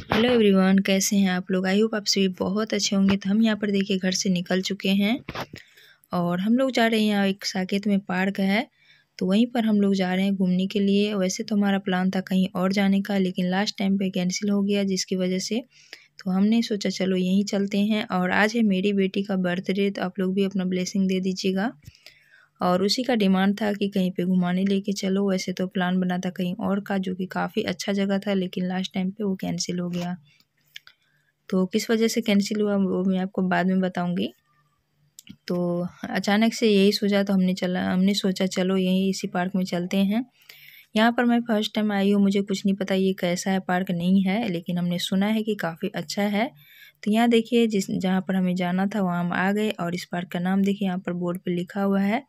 hello everyone कैसे हैं आप लोग आई होप आप सभी बहुत अच्छे होंगे तो हम यहाँ पर देखिए घर से निकल चुके हैं और हम लोग जा रहे हैं यहाँ एक साकेत में पार्क है तो वहीं पर हम लोग जा रहे हैं घूमने के लिए वैसे तो हमारा प्लान था कहीं और जाने का लेकिन लास्ट टाइम पे कैंसिल हो गया जिसकी वजह से तो हमने सोचा चलो यहीं चलते हैं और आज है मेरी बेटी का बर्थडे तो आप लोग भी अपना ब्लेसिंग दे दीजिएगा और उसी का डिमांड था कि कहीं पे घुमाने लेके चलो वैसे तो प्लान बना था कहीं और का जो कि काफ़ी अच्छा जगह था लेकिन लास्ट टाइम पे वो कैंसिल हो गया तो किस वजह से कैंसिल हुआ वो मैं आपको बाद में बताऊँगी तो अचानक से यही सोचा तो हमने चला हमने सोचा चलो यहीं इसी पार्क में चलते हैं यहाँ पर मैं फर्स्ट टाइम आई हूँ मुझे कुछ नहीं पता ये कैसा है पार्क नहीं है लेकिन हमने सुना है कि काफ़ी अच्छा है तो यहाँ देखिए जिस जहाँ पर हमें जाना था वहाँ हम आ गए और इस पार्क का नाम देखिए यहाँ पर बोर्ड पर लिखा हुआ है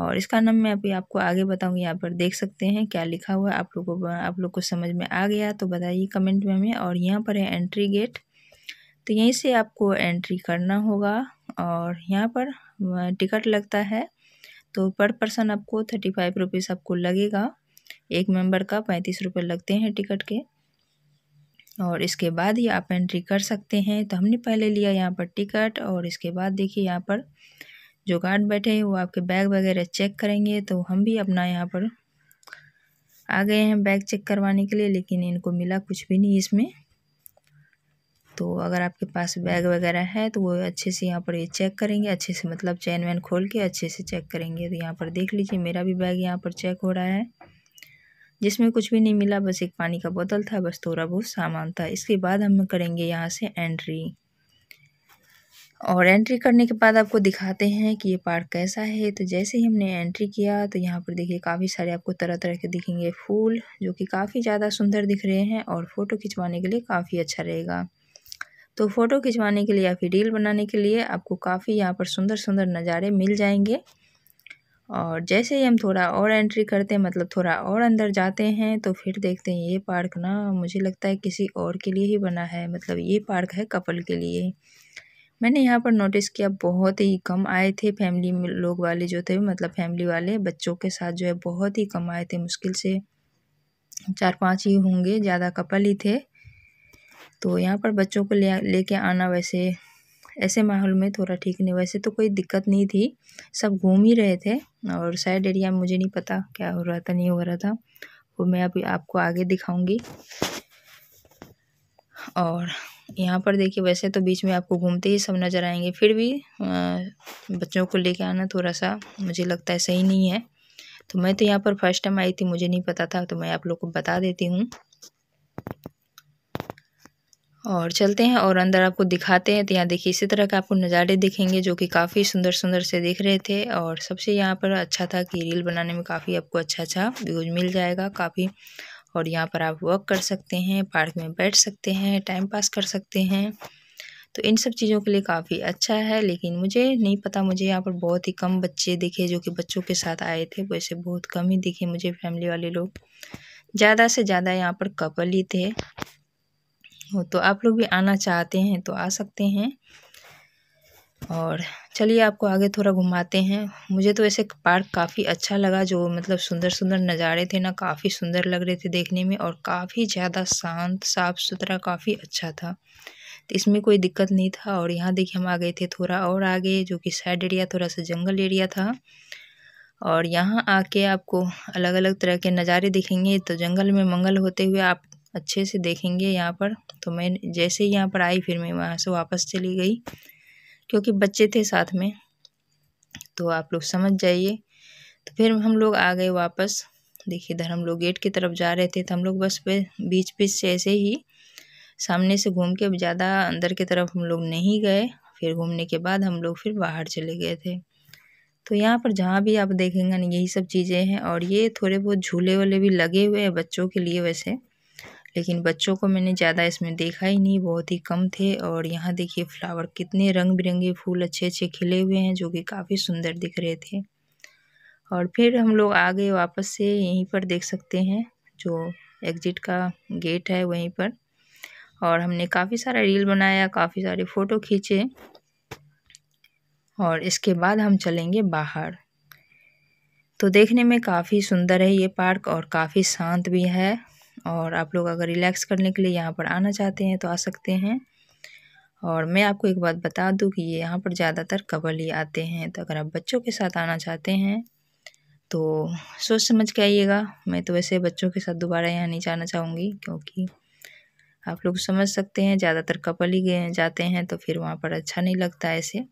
और इसका नाम मैं अभी आपको आगे बताऊंगी यहाँ पर देख सकते हैं क्या लिखा हुआ है आप लोगों को आप लोग को समझ में आ गया तो बताइए कमेंट में हमें और यहाँ पर है एंट्री गेट तो यहीं से आपको एंट्री करना होगा और यहाँ पर टिकट लगता है तो पर पर्सन आपको थर्टी फाइव रुपीज़ आपको लगेगा एक मेंबर का पैंतीस रुपये लगते हैं टिकट के और इसके बाद ही आप एंट्री कर सकते हैं तो हमने पहले लिया यहाँ पर टिकट और इसके बाद देखिए यहाँ पर जो गार्ड बैठे हैं वो आपके बैग वगैरह चेक करेंगे तो हम भी अपना यहाँ पर आ गए हैं बैग चेक करवाने के लिए लेकिन इनको मिला कुछ भी नहीं इसमें तो अगर आपके पास बैग वगैरह है तो वो अच्छे से यहाँ पर ये चेक करेंगे अच्छे से मतलब चैन वैन खोल के अच्छे से चेक करेंगे तो यहाँ पर देख लीजिए मेरा भी बैग यहाँ पर चेक हो रहा है जिसमें कुछ भी नहीं मिला बस एक पानी का बोतल था बस थोड़ा बहुत सामान था इसके बाद हम करेंगे यहाँ से एंट्री और एंट्री करने के बाद आपको दिखाते हैं कि ये पार्क कैसा है तो जैसे ही हमने एंट्री किया तो यहाँ पर देखिए काफ़ी सारे आपको तरह तरह के दिखेंगे फूल जो कि काफ़ी ज़्यादा सुंदर दिख रहे हैं और फ़ोटो खिंचवाने के लिए काफ़ी अच्छा रहेगा तो फ़ोटो खिंचवाने के लिए या फिर रील बनाने के लिए आपको काफ़ी यहाँ पर सुंदर सुंदर नज़ारे मिल जाएंगे और जैसे ही हम थोड़ा और एंट्री करते हैं मतलब थोड़ा और अंदर जाते हैं तो फिर देखते हैं ये पार्क ना मुझे लगता है किसी और के लिए ही बना है मतलब ये पार्क है कपल के लिए मैंने यहाँ पर नोटिस किया बहुत ही कम आए थे फैमिली लोग वाले जो थे मतलब फैमिली वाले बच्चों के साथ जो है बहुत ही कम आए थे मुश्किल से चार पांच ही होंगे ज़्यादा कपल ही थे तो यहाँ पर बच्चों को ले लेके आना वैसे ऐसे माहौल में थोड़ा ठीक नहीं वैसे तो कोई दिक्कत नहीं थी सब घूम ही रहे थे और साइड एरिया में मुझे नहीं पता क्या हो रहा था नहीं हो रहा था वो मैं अभी आपको आगे दिखाऊँगी और यहाँ पर देखिए वैसे तो बीच में आपको घूमते ही सब नज़र आएंगे फिर भी बच्चों को लेके आना थोड़ा सा मुझे लगता है सही नहीं है तो मैं तो यहाँ पर फर्स्ट टाइम आई थी मुझे नहीं पता था तो मैं आप लोग को बता देती हूँ और चलते हैं और अंदर आपको दिखाते हैं तो यहाँ देखिए इसी तरह के आपको नज़ारे दिखेंगे जो कि काफ़ी सुंदर सुंदर से दिख रहे थे और सबसे यहाँ पर अच्छा था कि रील बनाने में काफ़ी आपको अच्छा अच्छा व्यूज मिल जाएगा काफ़ी और यहाँ पर आप वर्क कर सकते हैं पार्क में बैठ सकते हैं टाइम पास कर सकते हैं तो इन सब चीज़ों के लिए काफ़ी अच्छा है लेकिन मुझे नहीं पता मुझे यहाँ पर बहुत ही कम बच्चे दिखे जो कि बच्चों के साथ आए थे वैसे बहुत कम ही दिखे मुझे फैमिली वाले लोग ज़्यादा से ज़्यादा यहाँ पर कपल ही थे तो आप लोग भी आना चाहते हैं तो आ सकते हैं और चलिए आपको आगे थोड़ा घुमाते हैं मुझे तो ऐसे पार्क काफ़ी अच्छा लगा जो मतलब सुंदर सुंदर नज़ारे थे ना काफ़ी सुंदर लग रहे थे देखने में और काफ़ी ज़्यादा शांत साफ़ सुथरा काफ़ी अच्छा था तो इसमें कोई दिक्कत नहीं था और यहाँ देखिए हम आ गए थे थोड़ा और आगे जो कि साइड एरिया थोड़ा सा जंगल एरिया था और यहाँ आके आपको अलग अलग तरह के नज़ारे दिखेंगे तो जंगल में मंगल होते हुए आप अच्छे से देखेंगे यहाँ पर तो मैं जैसे ही यहाँ पर आई फिर मैं वहाँ से वापस चली गई क्योंकि बच्चे थे साथ में तो आप लोग समझ जाइए तो फिर हम लोग आ गए वापस देखिए इधर हम लोग गेट की तरफ जा रहे थे तो हम लोग बस पे बीच बीच से ऐसे ही सामने से घूम के ज़्यादा अंदर की तरफ हम लोग नहीं गए फिर घूमने के बाद हम लोग फिर बाहर चले गए थे तो यहाँ पर जहाँ भी आप देखेंगे ना यही सब चीज़ें हैं और ये थोड़े बहुत झूले वाले भी लगे हुए हैं बच्चों के लिए वैसे लेकिन बच्चों को मैंने ज़्यादा इसमें देखा ही नहीं बहुत ही कम थे और यहाँ देखिए फ्लावर कितने रंग बिरंगे फूल अच्छे अच्छे खिले हुए हैं जो कि काफ़ी सुंदर दिख रहे थे और फिर हम लोग आ गए वापस से यहीं पर देख सकते हैं जो एग्जिट का गेट है वहीं पर और हमने काफ़ी सारा रील बनाया काफ़ी सारे फ़ोटो खींचे और इसके बाद हम चलेंगे बाहर तो देखने में काफ़ी सुंदर है ये पार्क और काफ़ी शांत भी है और आप लोग अगर रिलैक्स करने के लिए यहाँ पर आना चाहते हैं तो आ सकते हैं और मैं आपको एक बात बता दूं कि ये यहाँ पर ज़्यादातर कबल ही आते हैं तो अगर आप बच्चों के साथ आना चाहते हैं तो सोच समझ के आइएगा मैं तो वैसे बच्चों के साथ दोबारा यहाँ नहीं जाना चाहूँगी क्योंकि आप लोग समझ सकते हैं ज़्यादातर कपल ही गए जाते हैं तो फिर वहाँ पर अच्छा नहीं लगता ऐसे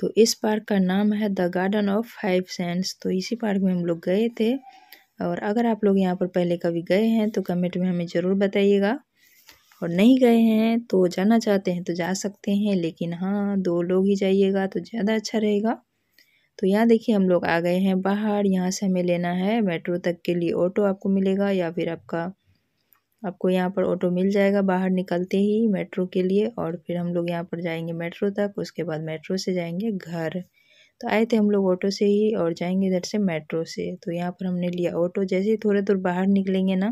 तो इस पार्क का नाम है the garden of five senses तो इसी पार्क में हम लोग गए थे और अगर आप लोग यहाँ पर पहले कभी गए हैं तो कमेंट में हमें ज़रूर बताइएगा और नहीं गए हैं तो जाना चाहते हैं तो जा सकते हैं लेकिन हाँ दो लोग ही जाइएगा तो ज़्यादा अच्छा रहेगा तो यहाँ देखिए हम लोग आ गए हैं बाहर यहाँ से हमें लेना है मेट्रो तक के लिए ऑटो आपको मिलेगा या फिर आपका आपको यहाँ पर ऑटो मिल जाएगा बाहर निकलते ही मेट्रो के लिए और फिर हम लोग यहाँ पर जाएंगे मेट्रो तक उसके बाद मेट्रो से जाएंगे घर तो आए थे हम लोग ऑटो से ही और जाएंगे इधर से मेट्रो से तो यहाँ पर हमने लिया ऑटो जैसे ही थोड़े दूर बाहर निकलेंगे ना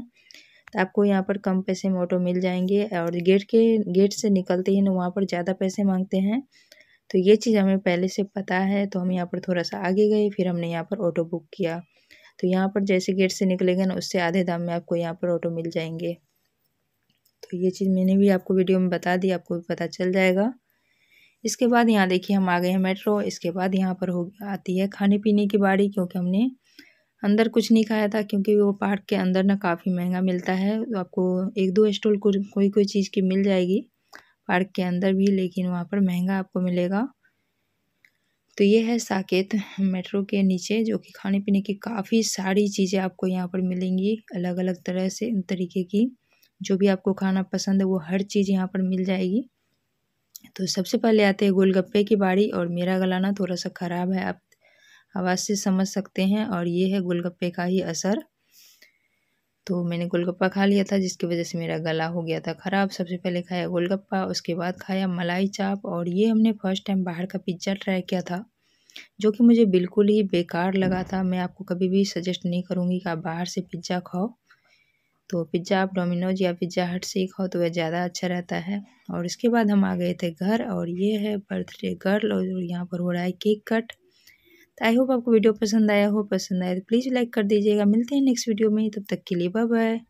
तो आपको यहाँ पर कम पैसे में ऑटो मिल जाएंगे और गेट के गेट से निकलते ही ना वहाँ पर ज़्यादा पैसे मांगते हैं तो ये चीज़ हमें पहले से पता है तो हम यहाँ पर थोड़ा सा आगे गए फिर हमने यहाँ पर ऑटो बुक किया तो यहाँ पर जैसे गेट से निकलेंगे ना उससे आधे दाम में आपको यहाँ पर ऑटो मिल जाएंगे तो ये चीज़ मैंने भी आपको वीडियो में बता दी आपको भी पता चल जाएगा इसके बाद यहाँ देखिए हम आ गए हैं मेट्रो इसके बाद यहाँ पर हो आती है खाने पीने की बाड़ी क्योंकि हमने अंदर कुछ नहीं खाया था क्योंकि वो पार्क के अंदर ना काफ़ी महंगा मिलता है तो आपको एक दो स्टॉल को, कोई कोई चीज़ की मिल जाएगी पार्क के अंदर भी लेकिन वहाँ पर महंगा आपको मिलेगा तो ये है साकेत मेट्रो के नीचे जो कि खाने पीने की काफ़ी सारी चीज़ें आपको यहाँ पर मिलेंगी अलग अलग तरह से तरीके की जो भी आपको खाना पसंद है वो हर चीज़ यहाँ पर मिल जाएगी तो सबसे पहले आते हैं गोलगप्पे की बाड़ी और मेरा गलाना थोड़ा सा ख़राब है आप आवाज़ से समझ सकते हैं और ये है गोलगप्पे का ही असर तो मैंने गोलगप्पा खा लिया था जिसकी वजह से मेरा गला हो गया था ख़राब सबसे पहले खाया गोलगप्पा उसके बाद खाया मलाई चाप और ये हमने फ़र्स्ट टाइम बाहर का पिज्ज़ा ट्राई किया था जो कि मुझे बिल्कुल ही बेकार लगा था मैं आपको कभी भी सजेस्ट नहीं करूँगी कि आप बाहर से पिज्ज़ा खाओ तो पिज़्ज़ा आप डोमिनोज या पिज़्ज़ा हट से ही खाओ तो वह ज़्यादा अच्छा रहता है और इसके बाद हम आ गए थे घर और ये है बर्थडे गर्ल और यहाँ पर हो रहा है केक कट तो आई होप आपको वीडियो पसंद आया हो पसंद आया तो प्लीज़ लाइक कर दीजिएगा मिलते हैं नेक्स्ट वीडियो में तब तक के लिए बाय बाय